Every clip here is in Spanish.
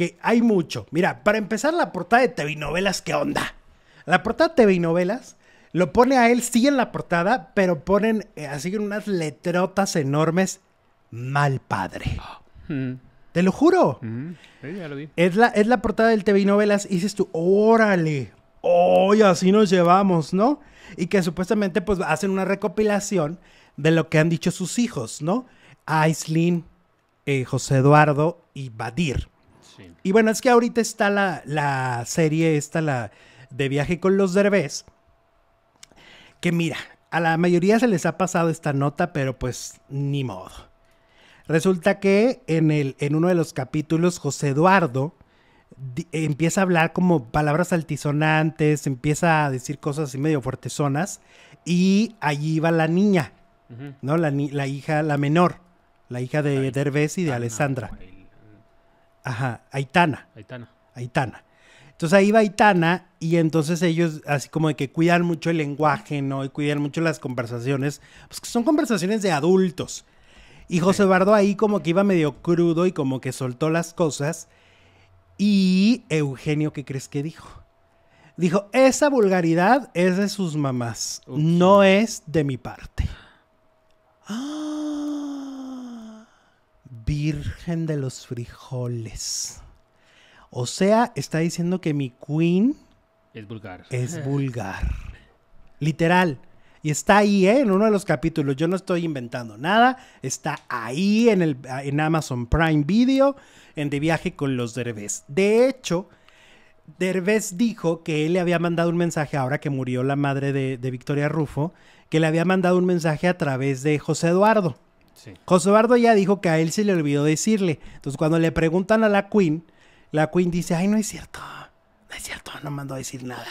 que hay mucho. Mira, para empezar, la portada de TV Novelas, ¿qué onda? La portada de TV Novelas lo pone a él sí en la portada, pero ponen eh, así así unas letrotas enormes, mal padre. Mm. Te lo juro. Mm. Es, la, es la portada del TV Novelas y dices tú, órale, hoy así nos llevamos, ¿no? Y que supuestamente pues hacen una recopilación de lo que han dicho sus hijos, ¿no? Aislin, eh, José Eduardo y Badir. Y bueno, es que ahorita está la, la serie, está la de viaje con los derbés. Que mira, a la mayoría se les ha pasado esta nota, pero pues ni modo. Resulta que en, el, en uno de los capítulos, José Eduardo empieza a hablar como palabras altisonantes, empieza a decir cosas así medio fuertesonas, y allí va la niña, ¿no? La, la, hija, la menor, la hija de Derbez y de Alessandra. Ajá, Aitana. Aitana. Aitana. Entonces ahí va Aitana y entonces ellos así como de que cuidan mucho el lenguaje, ¿no? Y cuidan mucho las conversaciones, pues que son conversaciones de adultos. Y José Bardo ahí como que iba medio crudo y como que soltó las cosas. Y Eugenio, ¿qué crees que dijo? Dijo, esa vulgaridad es de sus mamás, no es de mi parte. ¡Ah! Virgen de los frijoles. O sea, está diciendo que mi queen es vulgar. Es vulgar. Literal. Y está ahí, ¿eh? En uno de los capítulos. Yo no estoy inventando nada. Está ahí en, el, en Amazon Prime Video, en De Viaje con los Derbez. De hecho, Derbez dijo que él le había mandado un mensaje, ahora que murió la madre de, de Victoria Rufo, que le había mandado un mensaje a través de José Eduardo. Sí. Josobardo ya dijo que a él se le olvidó decirle. Entonces, cuando le preguntan a la Queen, la Queen dice: Ay, no es cierto, no es cierto, no mandó a decir nada.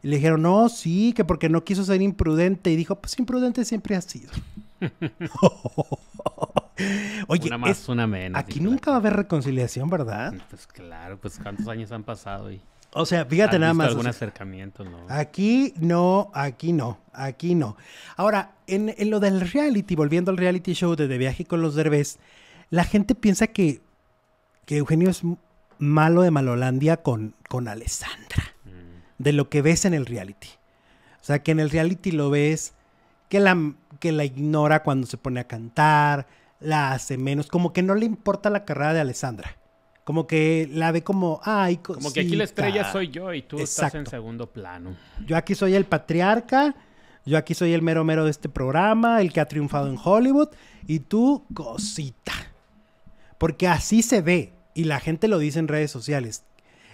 Y le dijeron: No, sí, que porque no quiso ser imprudente. Y dijo: Pues imprudente siempre ha sido. Oye, una una menos. Aquí nunca va a haber reconciliación, ¿verdad? Pues claro, pues cuántos años han pasado y. O sea, fíjate nada más. algún acercamiento? No. Aquí no, aquí no, aquí no. Ahora, en, lo del reality, volviendo al reality show de De Viaje con los Derbez, la gente piensa que, que Eugenio es malo de Malolandia con, con Alessandra, mm. de lo que ves en el reality. O sea, que en el reality lo ves que la, que la ignora cuando se pone a cantar, la hace menos, como que no le importa la carrera de Alessandra. Como que la ve como, ay, cosita. Como que aquí la estrella soy yo y tú estás en segundo plano. Yo aquí soy el patriarca, yo aquí soy el mero mero de este programa, el que ha triunfado en Hollywood, y tú, cosita. Porque así se ve, y la gente lo dice en redes sociales.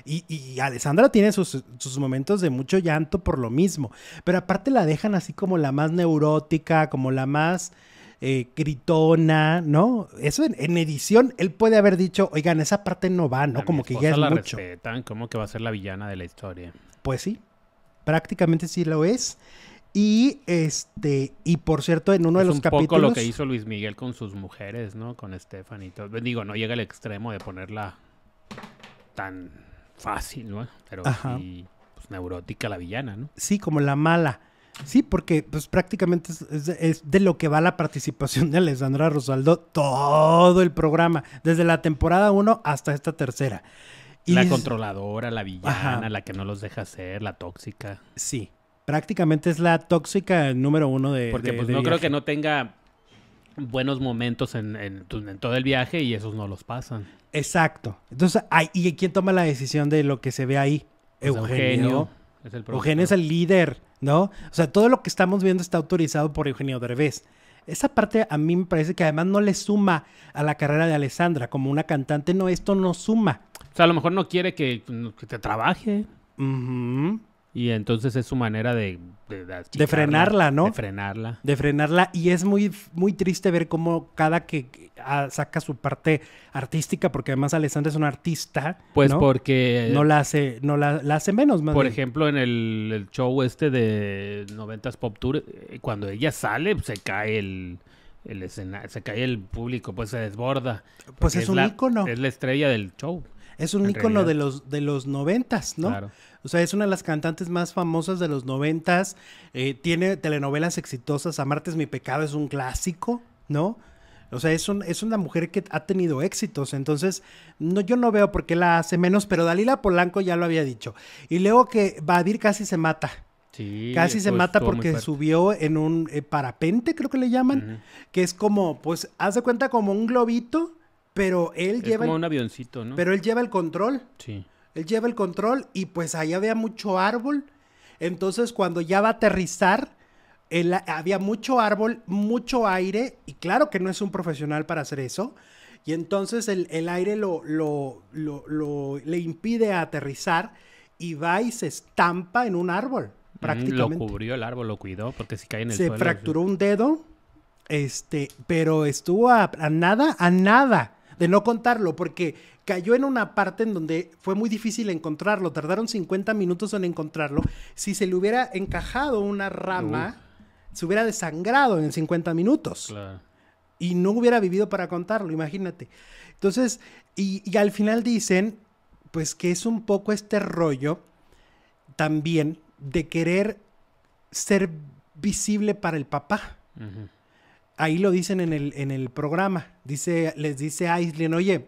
Y, Alessandra tiene sus, sus, momentos de mucho llanto por lo mismo, pero aparte la dejan así como la más neurótica, como la más eh, gritona, ¿no? Eso en, edición, él puede haber dicho, oigan, esa parte no va, ¿no? como que ya es la mucho. Respetan, ¿Cómo que va a ser la villana de la historia? Pues sí, prácticamente sí lo es. Y este, y por cierto, en uno de los un capítulos. Poco lo que hizo Luis Miguel con sus mujeres, ¿no? Con Stephanie. Digo, no llega al extremo de ponerla tan fácil, ¿no? Pero sí, pues neurótica la villana, ¿no? Sí, como la mala. Sí, porque pues prácticamente es, de lo que va la participación de Alessandra Rosaldo todo el programa, desde la temporada 1 hasta esta tercera. Y la controladora, la villana, la que no los deja hacer, la tóxica. Sí, prácticamente es la tóxica número uno de... Porque pues, no creo que no tenga buenos momentos pues, en, todo el viaje y esos no los pasan. Exacto. Entonces, ¿y quién toma la decisión de lo que se ve ahí? Pues, Eugenio el Eugenio es el líder, ¿no? O sea, todo lo que estamos viendo está autorizado por Eugenio Derbez. Esa parte a mí me parece que además no le suma a la carrera de Alessandra. Como una cantante, no, esto no suma. O sea, a lo mejor no quiere que, te trabaje. Y entonces es su manera de... De, frenarla, ¿no? De frenarla. De frenarla. Y es muy, muy triste ver cómo cada que ah, saca su parte artística, porque además Alessandra es una artista. Pues porque... No la hace, no la, hace menos, Por ejemplo, en el, show este de Noventas s Pop Tour, eh, cuando ella sale, pues, se cae el... el escena, se cae el público, pues se desborda. Pues es, un ícono. Es la estrella del show. Es un ícono de los, de los noventas, ¿no? Claro. O sea, es una de las cantantes más famosas de los noventas. Eh, tiene telenovelas exitosas. Amarte es mi pecado es un clásico, ¿no? O sea, es, un, es una mujer que ha tenido éxitos. Entonces, no, yo no veo por qué la hace menos, pero Dalila Polanco ya lo había dicho. Y luego que Badir casi se mata. Sí, casi se mata porque subió en un eh, parapente, creo que le llaman, que es como, pues, hace cuenta como un globito, pero él lleva... Como un avioncito, ¿no? Pero él lleva el control. Sí. Él lleva el control y pues ahí había mucho árbol. Entonces cuando ya va a aterrizar, él, había mucho árbol, mucho aire, y claro que no es un profesional para hacer eso. Y entonces el, aire lo, lo, le impide aterrizar y va y se estampa en un árbol, prácticamente. lo cubrió el árbol, lo cuidó, porque si cae en el se Se fracturó un dedo, este, pero estuvo a nada, a nada de no contarlo, porque cayó en una parte en donde fue muy difícil encontrarlo, tardaron 50 minutos en encontrarlo. Si se le hubiera encajado una rama, se hubiera desangrado en 50 minutos. Claro. Y no hubiera vivido para contarlo, imagínate. Entonces, y, al final dicen, pues que es un poco este rollo también de querer ser visible para el papá. Ajá ahí lo dicen en el, en el programa. Dice, les dice a oye,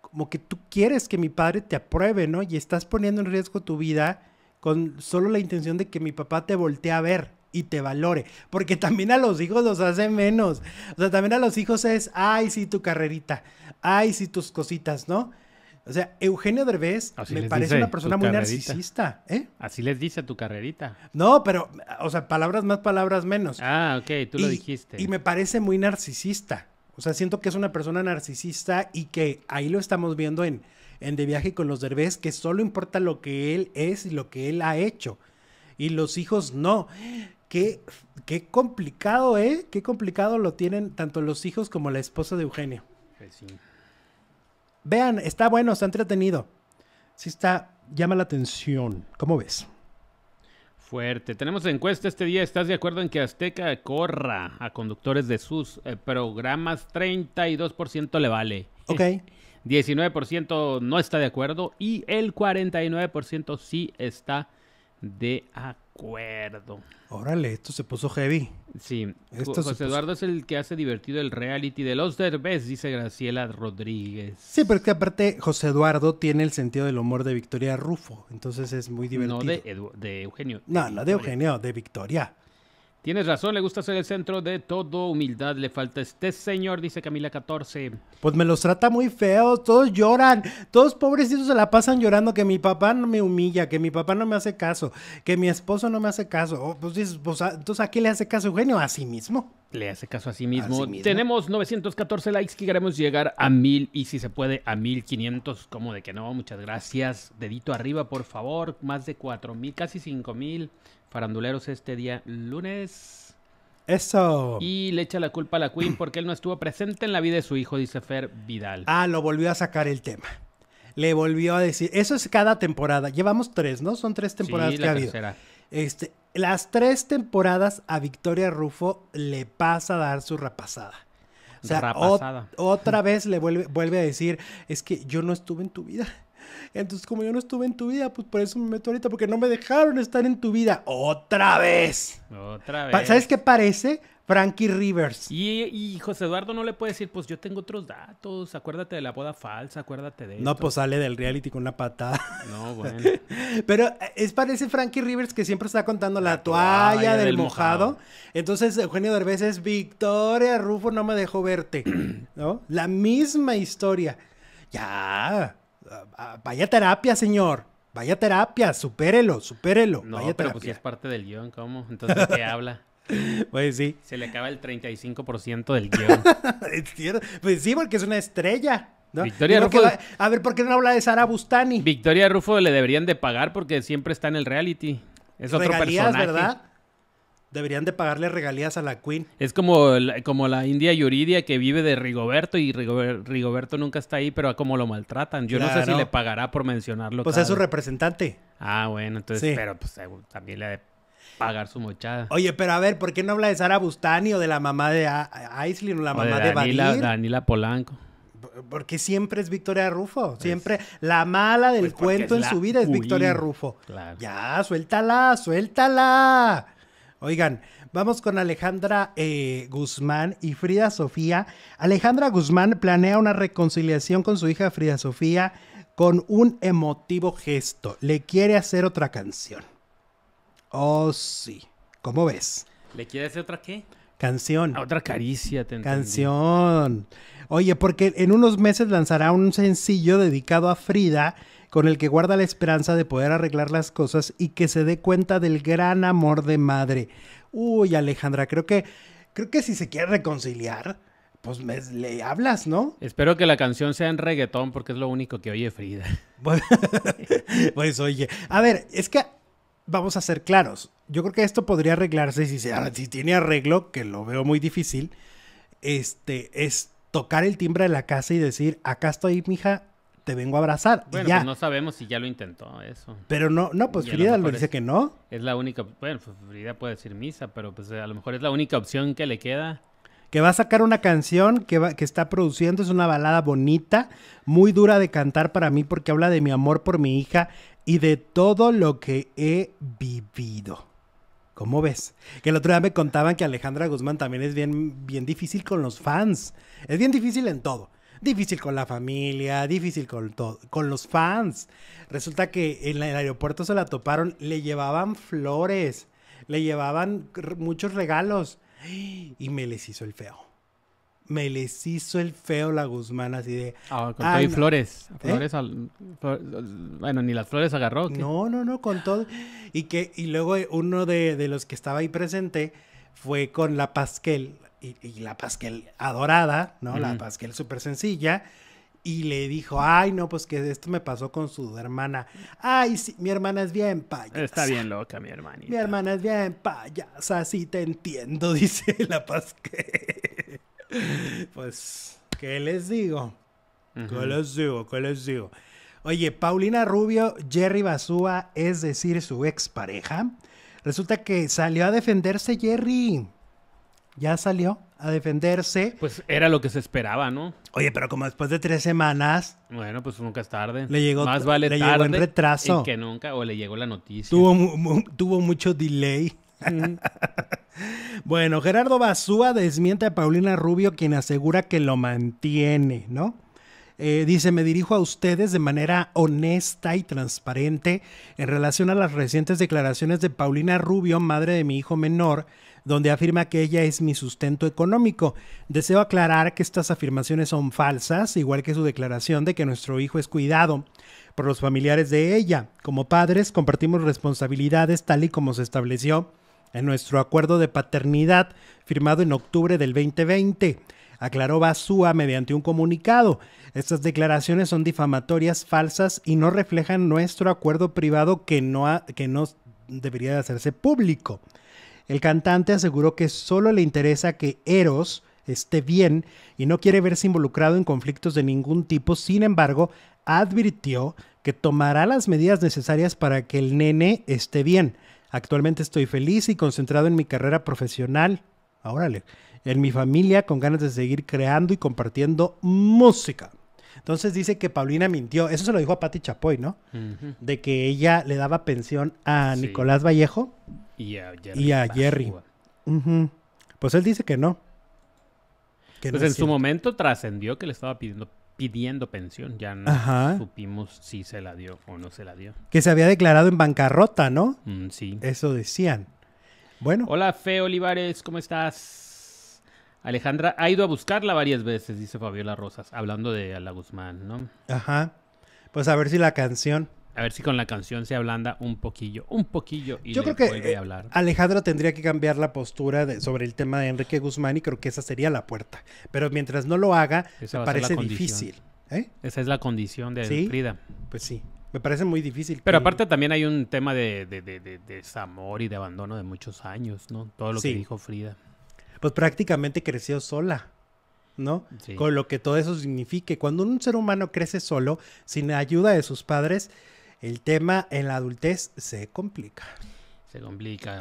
como que tú quieres que mi padre te apruebe, ¿no? Y estás poniendo en riesgo tu vida con solo la intención de que mi papá te voltee a ver y te valore. Porque también a los hijos los hace menos. O sea, también a los hijos es, ay, sí, tu carrerita, ay, sí, tus cositas, ¿no? O sea, Eugenio Derbez me parece una persona muy narcisista. ¿eh? Así les dice a tu carrerita. No, pero, o sea, palabras más, palabras menos. Ah, ok, tú lo dijiste. Y me parece muy narcisista. O sea, siento que es una persona narcisista y que ahí lo estamos viendo en, en De Viaje con los Derbez, que solo importa lo que él es y lo que él ha hecho. Y los hijos no. Qué, qué complicado, ¿eh? Qué complicado lo tienen tanto los hijos como la esposa de Eugenio. Pues Vean, está bueno, está entretenido. Sí está, llama la atención. ¿Cómo ves? Fuerte. Tenemos encuesta este día. ¿Estás de acuerdo en que Azteca corra a conductores de sus eh, programas? 32% le vale. Ok. 19% no está de acuerdo y el 49% sí está de acuerdo acuerdo. Órale, esto se puso heavy. Sí. José Eduardo es el que hace divertido el reality de los Derbes, dice Graciela Rodríguez. Sí, porque aparte José Eduardo tiene el sentido del humor de Victoria Rufo, entonces es muy divertido. No de, Eugenio. no, no de Eugenio, de Victoria. Tienes razón, le gusta ser el centro de todo, humildad le falta este señor, dice Camila 14. Pues me los trata muy feo, todos lloran, todos pobrecitos se la pasan llorando que mi papá no me humilla, que mi papá no me hace caso, que mi esposo no me hace caso. Oh, pues dices, pues, ah, entonces ¿a quién le hace caso Eugenio? A sí mismo le hace caso a sí mismo. Tenemos 914 likes que queremos llegar a 1000 y si se puede a 1500, como de que no, muchas gracias. Dedito arriba, por favor. Más de 4000, casi 5000 faranduleros este día lunes. Eso. Y le echa la culpa a la Queen porque él no estuvo presente en la vida de su hijo, dice Fer Vidal. Ah, lo volvió a sacar el tema. Le volvió a decir, eso es cada temporada. Llevamos tres, ¿no? Son tres temporadas que ha habido. Este, las tres temporadas a Victoria Rufo le pasa a dar su rapazada. O sea, otra vez le vuelve, vuelve a decir, es que yo no estuve en tu vida. Entonces, como yo no estuve en tu vida, pues por eso me meto ahorita, porque no me dejaron estar en tu vida. Otra vez. Otra vez. ¿Sabes qué parece? Frankie Rivers. Y, José Eduardo no le puede decir, pues yo tengo otros datos, acuérdate de la boda falsa, acuérdate de... No, pues sale del reality con una patada. No, bueno. Pero eh, es parece Frankie Rivers que siempre está contando la, toalla, del, mojado. Entonces Eugenio Derbez es, Victoria Rufo no me dejó verte, ¿no? La misma historia. Ya, ah, ah, vaya terapia, señor. Vaya terapia, supérelo, supérelo. No, vaya pero pues terapia. pues es parte del guión, ¿cómo? Entonces, ¿qué habla? Pues sí. Se le acaba el 35% del guión. Pues sí, porque es una estrella. Victoria Rufo. A ver, ¿por qué no habla de Sara Bustani? Victoria Rufo le deberían de pagar porque siempre está en el reality. Es otro Regalías, ¿verdad? Deberían de pagarle regalías a la Queen. Es como la, como la India Yuridia que vive de Rigoberto y Rigoberto nunca está ahí, pero a cómo lo maltratan. Yo no sé si le pagará por mencionarlo. Pues es su representante. Ah, bueno, entonces, pero pues, también le pagar su mochada. Oye, pero a ver, ¿por qué no habla de Sara Bustani o de la mamá de Aislin o la mamá de, Danila, Polanco. Porque siempre es Victoria Rufo. Pues siempre la mala del pues cuento en su vida es Victoria Rufo. Ya, suéltala, suéltala. Oigan, vamos con Alejandra eh, Guzmán y Frida Sofía. Alejandra Guzmán planea una reconciliación con su hija Frida Sofía con un emotivo gesto. Le quiere hacer otra canción. Oh, sí. ¿Cómo ves? ¿Le quieres hacer otra qué? Canción. Ah, otra caricia, te Canción. Oye, porque en unos meses lanzará un sencillo dedicado a Frida con el que guarda la esperanza de poder arreglar las cosas y que se dé cuenta del gran amor de madre. Uy, Alejandra, creo que creo que si se quiere reconciliar, pues le hablas, ¿no? Espero que la canción sea en reggaetón porque es lo único que oye Frida. pues, pues oye, a ver, es que vamos a ser claros. Yo creo que esto podría arreglarse si, si tiene arreglo, que lo veo muy difícil. Este es tocar el timbre de la casa y decir, acá estoy, mija, te vengo a abrazar. Bueno, ya. Pues no sabemos si ya lo intentó eso. Pero no, no, pues Frida lo, dice que no. Es la única, bueno, pues Frida puede decir misa, pero pues a lo mejor es la única opción que le queda. Que va a sacar una canción que, que está produciendo, es una balada bonita, muy dura de cantar para mí porque habla de mi amor por mi hija y de todo lo que he vivido. ¿Cómo ves? Que el otro día me contaban que Alejandra Guzmán también es bien, bien difícil con los fans. Es bien difícil en todo. Difícil con la familia, difícil con, con los fans. Resulta que en el aeropuerto se la toparon, le llevaban flores, le llevaban muchos regalos y me les hizo el feo me les hizo el feo la Guzmán así de... Ah, con ah, todo y flores. ¿Eh? Flores al, bueno, ni las flores agarró. No, no, no, con todo. Y que y luego uno de, los que estaba ahí presente fue con la Pasquel. Y, la Pasquel adorada, ¿no? La Pasquel súper sencilla. Y le dijo, ay, no, pues que esto me pasó con su hermana. Ay, sí, mi hermana es bien payasa. Está bien loca mi hermanita. Mi hermana es bien payas, así te entiendo, dice la Pasquel. Pues, ¿qué les digo? ¿Qué les digo? ¿Qué les digo? Oye, Paulina Rubio, Jerry Basúa, es decir, su expareja, resulta que salió a defenderse Jerry. Ya salió a defenderse. Pues era lo que se esperaba, ¿no? Oye, pero como después de tres semanas. Bueno, pues nunca es tarde. Le llegó, Más vale le tarde llegó en retraso. que nunca, o le llegó la noticia. Tuvo, tuvo mucho delay bueno, Gerardo Basúa desmiente a Paulina Rubio, quien asegura que lo mantiene, ¿no? Eh, dice, me dirijo a ustedes de manera honesta y transparente en relación a las recientes declaraciones de Paulina Rubio, madre de mi hijo menor, donde afirma que ella es mi sustento económico. Deseo aclarar que estas afirmaciones son falsas, igual que su declaración de que nuestro hijo es cuidado por los familiares de ella. Como padres compartimos responsabilidades tal y como se estableció en nuestro acuerdo de paternidad firmado en octubre del 2020 aclaró Basúa mediante un comunicado. Estas declaraciones son difamatorias, falsas y no reflejan nuestro acuerdo privado que no, que no debería de hacerse público. El cantante aseguró que solo le interesa que Eros esté bien y no quiere verse involucrado en conflictos de ningún tipo. Sin embargo, advirtió que tomará las medidas necesarias para que el nene esté bien. Actualmente estoy feliz y concentrado en mi carrera profesional. Órale. En mi familia con ganas de seguir creando y compartiendo música. Entonces dice que Paulina mintió. Eso se lo dijo a Patti Chapoy, ¿no? De que ella le daba pensión a Nicolás Vallejo y a Jerry. Pues él dice que no. Que pues en su momento trascendió que le estaba pidiendo pidiendo pensión. Ya no supimos si se la dio o no se la dio. Que se había declarado en bancarrota, ¿no? Mm, sí. Eso decían. Bueno. Hola, Fe Olivares, ¿cómo estás? Alejandra ha ido a buscarla varias veces, dice Fabiola Rosas, hablando de Ala Guzmán, ¿no? Ajá. Pues a ver si la canción a ver si con la canción se ablanda un poquillo, un poquillo y Yo creo que eh, hablar. Alejandro tendría que cambiar la postura sobre el tema de Enrique Guzmán y creo que esa sería la puerta. Pero mientras no lo haga, me parece difícil. ¿eh? Esa es la condición de Frida. Pues sí, me parece muy difícil. Pero aparte también hay un tema de, desamor y de abandono de muchos años, ¿no? Todo lo que dijo Frida. Pues prácticamente creció sola. ¿no? Con lo que todo eso signifique. Cuando un ser humano crece solo, sin ayuda de sus padres, el tema en la adultez se complica. Se complica.